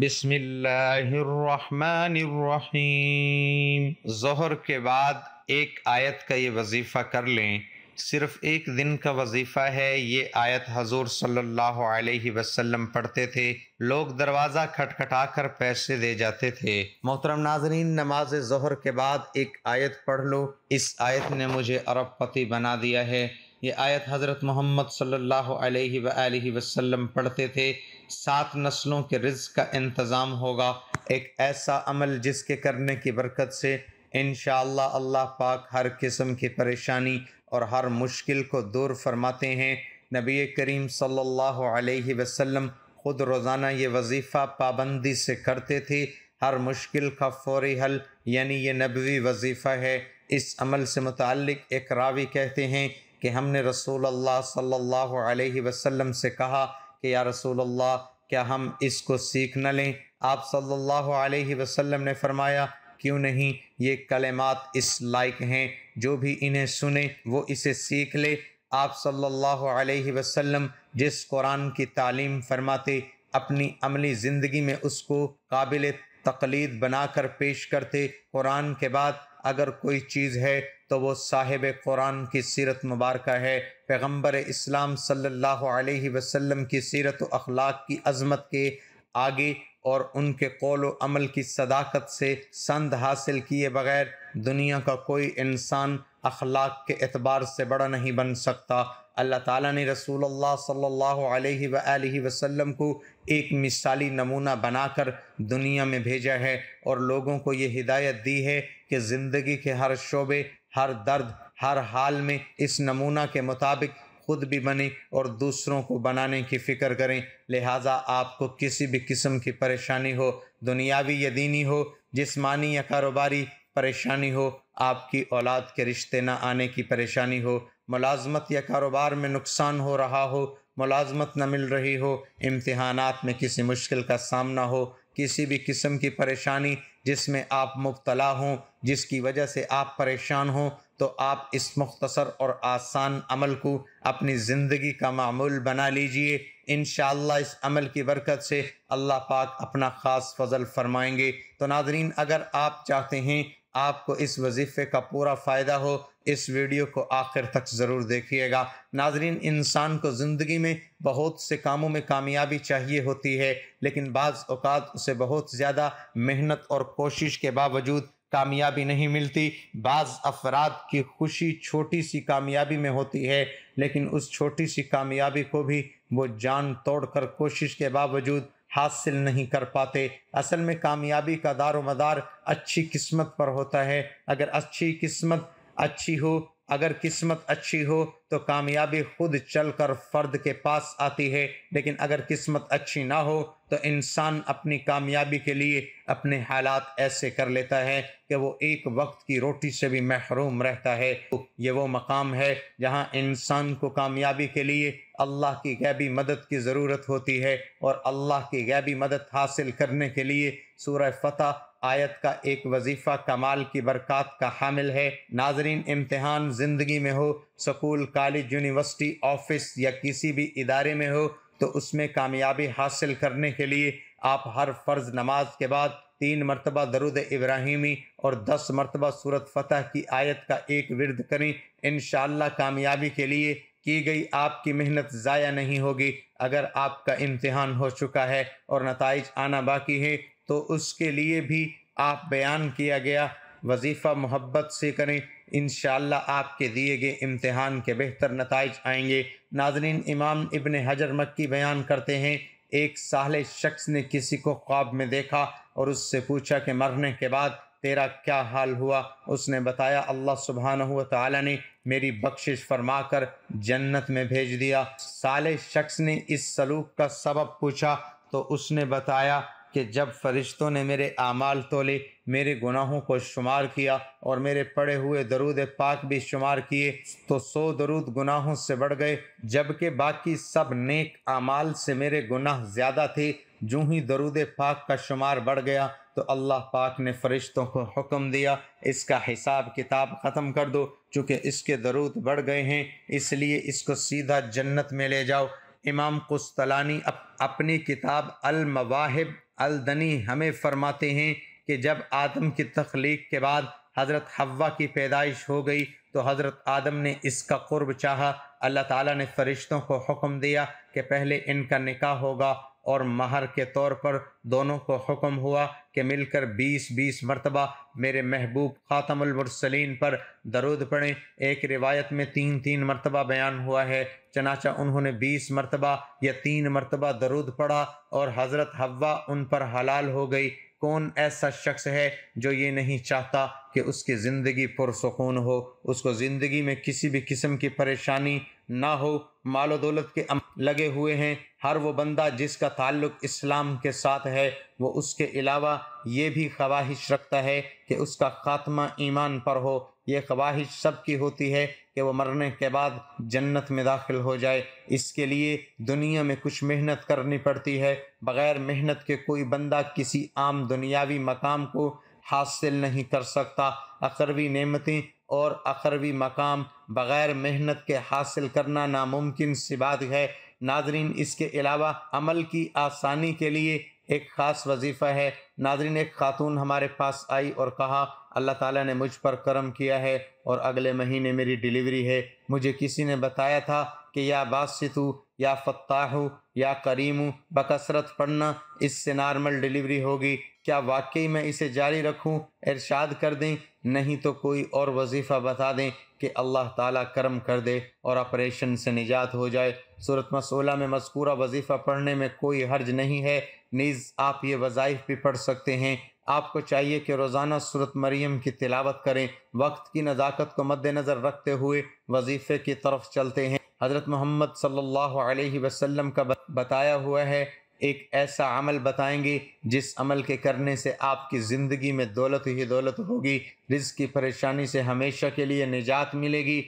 बिसमीम जहर के बाद एक आयत का ये वजीफ़ा कर लें सिर्फ एक दिन का वजीफ़ा है ये आयत हजूर सल्लल्लाहु अलैहि वसल्लम पढ़ते थे लोग दरवाज़ा खटखटा कर पैसे दे जाते थे मोहतरम नाजरीन नमाज जहर के बाद एक आयत पढ़ लो इस आयत ने मुझे अरबपति बना दिया है ये आयत हज़रत मोहम्मद सल्लल्लाहु अलैहि वसल्लम पढ़ते थे सात नस्लों के रिज का इंतज़ाम होगा एक ऐसा अमल जिसके करने की बरकत से इन अल्लाह पाक हर किस्म की परेशानी और हर मुश्किल को दूर फरमाते हैं नबी करीम सल्लल्लाहु अलैहि वसल्लम ख़ुद रोज़ाना ये वजीफ़ा पाबंदी से करते थे हर मुश्किल का फौरी हल यानी ये नबवी वजीफ़ा है इस अमल से मुतक एक रावी कहते हैं कि हमने रसूल अल्लाह सल्लल्लाहु अलैहि वसल्लम से कहा कि या रसूल अल्लाह क्या हम इसको सीख न लें आप सल्लल्लाहु अलैहि वसल्लम ने फरमाया क्यों नहीं ये कलेमात इस लायक हैं जो भी इन्हें सुने वो इसे सीख ले आप सल्लल्लाहु अलैहि वसल्लम जिस कुरान की तालीम फरमाते अपनी अमली ज़िंदगी में उसको काबिल तकलीद बनाकर पेश करते कुरान के बाद अगर कोई चीज़ है तो वो साहिब कुरान की सीरत मुबारक है पैगम्बर इस्लाम सल्लल्लाहु अलैहि वसल्लम की सीरत अखलाक की अजमत के आगे और उनके कौल अमल की सदाकत से संद हासिल किए बगैर दुनिया का कोई इंसान अखलाक के एतबार से बड़ा नहीं बन सकता अल्लाह ताला ने रसूल अल्लाह सल्लल्लाहु अलैहि सल्ला वसल्लम को एक मिसाली नमूना बनाकर दुनिया में भेजा है और लोगों को ये हिदायत दी है कि ज़िंदगी के हर शोबे हर दर्द हर हाल में इस नमूना के मुताबिक खुद भी बने और दूसरों को बनाने की फ़िक्र करें लिहाजा आपको किसी भी किस्म की परेशानी हो दुनियावी या दीनी हो जिस्मानी या कारोबारी परेशानी हो आपकी औलाद के रिश्ते ना आने की परेशानी हो मुलाजमत या कारोबार में नुकसान हो रहा हो मुलाजमत न मिल रही हो इम्तहान में किसी मुश्किल का सामना हो किसी भी किस्म की परेशानी जिसमें आप मुबतला हों जिसकी वजह से आप परेशान हों तो आप इस मुख्तसर और आसान अमल को अपनी ज़िंदगी का मामूल बना लीजिए इन इस अमल की बरकत से अल्लाह पाक अपना ख़ास फजल फरमाएंगे तो नाजरीन अगर आप चाहते हैं आपको इस वजीफ़े का पूरा फ़ायदा हो इस वीडियो को आखिर तक ज़रूर देखिएगा नाजरीन इंसान को ज़िंदगी में बहुत से कामों में कामयाबी चाहिए होती है लेकिन बाज़ अवत उसे बहुत ज़्यादा मेहनत और कोशिश के बावजूद कामयाबी नहीं मिलती बाज़ अफराद की खुशी छोटी सी कामयाबी में होती है लेकिन उस छोटी सी कामयाबी को भी वो जान तोड़ कर कोशिश के बावजूद हासिल नहीं कर पाते असल में कामयाबी का दार मदार अच्छी किस्मत पर होता है अगर अच्छी किस्मत अच्छी हो अगर किस्मत अच्छी हो तो कामयाबी खुद चलकर फ़र्द के पास आती है लेकिन अगर किस्मत अच्छी ना हो तो इंसान अपनी कामयाबी के लिए अपने हालात ऐसे कर लेता है कि वो एक वक्त की रोटी से भी महरूम रहता है तो ये वो मकाम है जहाँ इंसान को कामयाबी के लिए अल्लाह की गैबी मदद की ज़रूरत होती है और अल्लाह की गैबी मदद हासिल करने के लिए सूर फतः आयत का एक वजीफ़ा कमाल की बरकत का हामिल है नाजरीन इम्तहान ज़िंदगी में हो स्कूल कॉलेज यूनिवर्सिटी ऑफिस या किसी भी इदारे में हो तो उसमें कामयाबी हासिल करने के लिए आप हर फ़र्ज़ नमाज के बाद तीन मरतबा दरुद इब्राहिमी और दस मरतबा सूरत फ़तह की आयत का एक विरद करें इन कामयाबी के लिए की गई आपकी मेहनत ज़ाया नहीं होगी अगर आपका इम्तहान हो चुका है और नतज आना बाकी है तो उसके लिए भी आप बयान किया गया वजीफ़ा मोहब्बत से करें इन आपके दिए गए इम्तहान के बेहतर नतज आएंगे नाजरीन इमाम इबन हजर मक्की बयान करते हैं एक साल शख्स ने किसी को ख्वाब में देखा और उससे पूछा कि मरने के बाद तेरा क्या हाल हुआ उसने बताया अल्लाह सुबहान तला ने मेरी बख्शिश फरमा कर जन्नत में भेज दिया साले शख्स ने इस सलूक का सबब पूछा तो उसने बताया कि जब फरिश्तों ने मेरे आमाल तोले मेरे गुनाहों को शुमार किया और मेरे पड़े हुए दरूद पाक भी शुमार किए तो सौ दरूद गुनाहों से बढ़ गए जबकि बाकी सब नेक आमाल से मेरे गुनाह ज़्यादा थे जूँ ही दरूद पाक का शुमार बढ़ गया तो अल्लाह पाक ने फ़रिश्तों को हुक्म दिया इसका हिसाब किताब ख़त्म कर दो चूँकि इसके दरूद बढ़ गए हैं इसलिए इसको सीधा जन्नत में ले जाओ इमाम कुस्तलानी अप, अपनी किताब अल मवाहिब अलदनी हमें फरमाते हैं कि जब आदम की तख्लीक के बाद हज़रत हवा की पैदाइश हो गई तो हज़रत आदम ने इसका क़ुरब चाहा अल्लाह ताला ने फ़रिश्तों को हुक्म दिया कि पहले इनका निकाह होगा और महर के तौर पर दोनों को हुक्म हुआ कि मिलकर बीस बीस मरतबा मेरे महबूब खातमसलिन पर दरुद पड़े एक रिवायत में तीन तीन मरतबा बयान हुआ है चनाचा उन्होंने बीस मरतबा या तीन मरतबा दरुद पढ़ा और हज़रत हवा उन पर हलाल हो गई कौन ऐसा शख्स है जो ये नहीं चाहता कि उसकी ज़िंदगी पुरसकून हो उसको ज़िंदगी में किसी भी किस्म की परेशानी ना हो मालो दौलत के लगे हुए हैं हर वो बंदा जिसका ताल्लुक इस्लाम के साथ है वो उसके अलावा ये भी ख्वाहिश रखता है कि उसका खात्मा ईमान पर हो ये ख्वाहिश सब की होती है कि वो मरने के बाद जन्नत में दाखिल हो जाए इसके लिए दुनिया में कुछ मेहनत करनी पड़ती है बग़ैर मेहनत के कोई बंदा किसी आम दुनियावी मकाम को हासिल नहीं कर सकता अखरवी नेमतें और अखरवी मकाम बग़ैर मेहनत के हासिल करना नामुमकिन सी बात है नाजरीन इसके अलावा अमल की आसानी के लिए एक ख़ास वजीफ़ा है नादरीन एक खातून हमारे पास आई और कहा अल्लाह ताला ने मुझ पर करम किया है और अगले महीने मेरी डिलीवरी है मुझे किसी ने बताया था कि या बासितु या फ़त्ताहु या करीमु बकसरत पढ़ना इससे नॉर्मल डिलीवरी होगी क्या वाकई मैं इसे जारी रखूं इरशाद कर दें नहीं तो कोई और वजीफ़ा बता दें कि अल्लाह ताला करम कर दे और ऑपरेशन से निजात हो जाए सूरत मसोला में मस्कूरा वजीफ़ा पढ़ने में कोई हर्ज नहीं है नीज़ आप ये वज़ाइफ भी पढ़ सकते हैं आपको चाहिए कि रोज़ाना सूरत मरियम की तिलावत करें वक्त की नज़ाकत को मद्दनज़र रखते हुए वजीफ़े की तरफ चलते हैं हज़रत मोहम्मद सल्लल्लाहु अलैहि वसल्लम का बताया हुआ है एक ऐसा अमल बताएंगे जिस अमल के करने से आपकी ज़िंदगी में दौलत ही दौलत होगी रिज की परेशानी से हमेशा के लिए निजात मिलेगी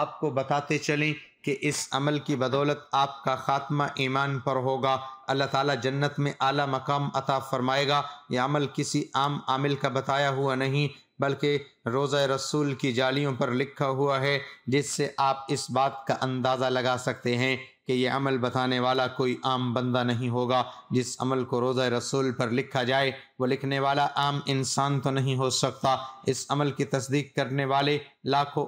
आपको बताते चलें कि इस अमल की बदौलत आपका ख़ात्मा ईमान पर होगा अल्लाह ताला जन्नत में आला मकाम अता फ़रमाएगा यह अमल किसी आम आमिल का बताया हुआ नहीं बल्कि रोज़ा रसूल की जालियों पर लिखा हुआ है जिससे आप इस बात का अंदाज़ा लगा सकते हैं कि यह अमल बताने वाला कोई आम बंदा नहीं होगा जिस अमल को रोज़ रसूल पर लिखा जाए वो लिखने वाला आम इंसान तो नहीं हो सकता इस अमल की तस्दीक करने वाले लाखों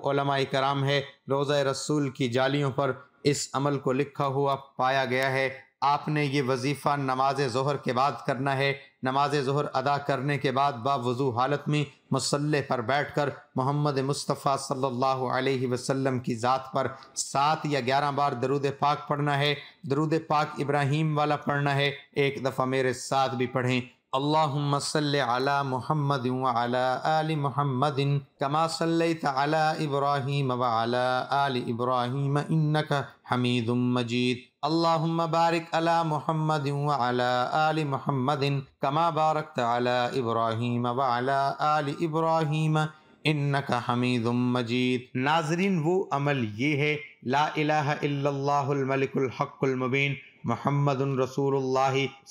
कराम है रोज़ रसूल की जालियों पर इस अमल को लिखा हुआ पाया गया है आपने ये वजीफ़ा नमाज जहर के बाद करना है नमाज जहर अदा करने के बाद बावजू हालत में मसल पर बैठ कर मोहम्मद मुस्तफ़ा सल्लल्लाहु अलैहि वसल्लम की ज़ात पर सात या ग्यारह बार दरूद पाक पढ़ना है दरूद पाक इब्राहिम वाला पढ़ना है एक दफ़ा मेरे साथ भी पढ़ें अल्लाहुम्म सल्लि अला मुहम्मद व अला आलि मुहम्मद कमा सल्लैत अला इब्राहीम व अला आलि इब्राहीम इन्नक हमीदुम मजीद अल्लाहुम्म बारिक अला मुहम्मद व अला आलि मुहम्मद कमा बारकत अला इब्राहीम व अला आलि इब्राहीम इन्नक हमीदुम मजीद नाजरीन वो अमल ये है ला इलाहा इल्लल्लाहुल मलिकुल हक्कुल मुबीन मोहम्मद रसूल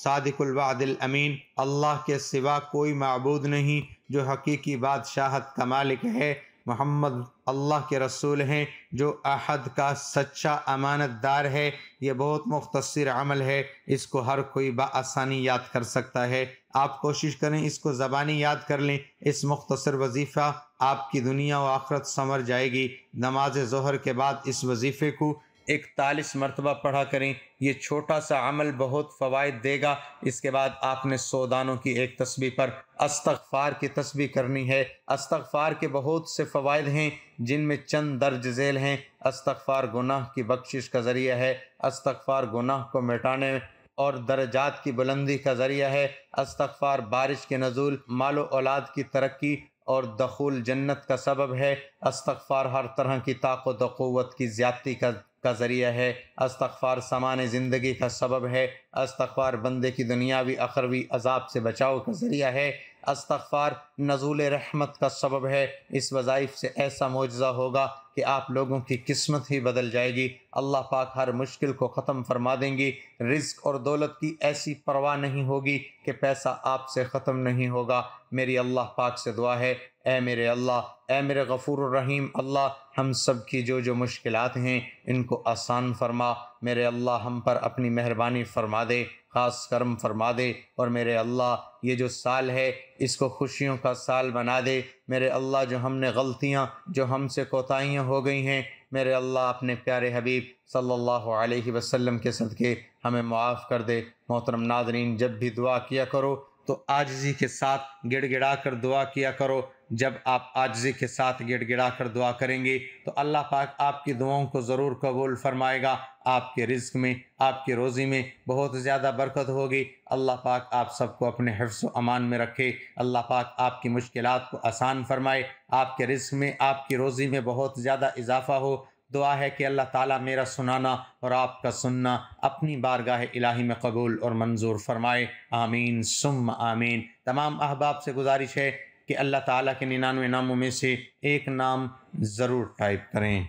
सादिकुलवादिल अमीन अल्लाह के सिवा कोई मबूद नहीं जो हकीकी बादशाहत का मालिक है मोहम्मद अल्लाह के रसूल हैं जो अहद का सच्चा अमानतदार है ये बहुत मुख्तर अमल है इसको हर कोई बसानी याद कर सकता है आप कोशिश करें इसको ज़बानी याद कर लें इस मुख्तर वजीफ़ा आपकी दुनिया व आखरत समर जाएगी नमाज जहर के बाद इस वजीफ़े को इकतालीस मरतबा पढ़ा करें ये छोटा सा अमल बहुत फ़वाद देगा इसके बाद आपने सोदानों दानों की एक तस्वीर पर अस्तफ़ार की तस्वीर करनी है अस्तफ़ार के बहुत से फ़वाद हैं जिनमें चंद दर्ज झेल हैं अस्तफ़ार गुनाह की बख्शिश का ज़रिया है अस्तफ़ार गुनाह को मिटाने और दर्जात की बुलंदी का ज़रिया है अस्तफ़ार बारिश के नजूल मालो औलाद की तरक्की और दखूल जन्नत का सबब है अस्तफ़ार हर तरह की ताकत क़वत की ज़्यादती का का ज़रिया है अस्तफ़ार समान ज़िंदगी का सबब है अस्तफ़ार बंदे की दुनियावी अखरवी अजाब से बचाव का ज़रिया है अस्तफ़ार नजूल रहमत का सबब है इस वज़ाइफ से ऐसा मुआजा होगा कि आप लोगों की किस्मत ही बदल जाएगी अल्लाह पाक हर मुश्किल को ख़त्म फरमा देंगी रिज्क और दौलत की ऐसी परवाह नहीं होगी कि पैसा आपसे ख़त्म नहीं होगा मेरी अल्लाह पाक से दुआ है ए मेरे अल्लाह ए मेरे गफ़ूर रहीम अल्लाह हम सब की जो जो मुश्किल हैं इनको आसान फरमा मेरे अल्लाह हम पर अपनी मेहरबानी फरमा दे ख़ास करम फरमा दे और मेरे अल्लाह ये जो साल है इसको खुशियों का साल बना दे मेरे अल्लाह जो हमने गलतियाँ जो हमसे कोताहियाँ हो गई हैं मेरे अल्लाह अपने प्यारे हबीब सल्लल्लाहु अलैहि वसल्लम के सदक़े हमें मुआफ़ कर दे मोहतरम नादरीन जब भी दुआ किया करो तो आजजी के साथ गिड़गिड़ा कर दुआ किया करो जब आप आजजी के साथ गिड़गिड़ा कर दुआ करेंगे तो अल्लाह पाक आपकी दुआओं को ज़रूर कबूल फरमाएगा आपके रिज्क में आपकी रोज़ी में बहुत ज़्यादा बरकत होगी अल्लाह पाक आप सबको अपने हफ्स अमान में रखे अल्लाह पाक आपकी मुश्किल को आसान फरमाए आपके रिज्क में आपकी रोज़ी में बहुत ज़्यादा इजाफा हो दुआ है कि अल्लाह ताला मेरा सुनाना और आपका सुनना अपनी बारगाह इलाही में कबूल और मंजूर फरमाए आमीन सुम आमीन तमाम अहबाब से गुजारिश है कि अल्लाह ताला के निन्यानवे नामों में से एक नाम ज़रूर टाइप करें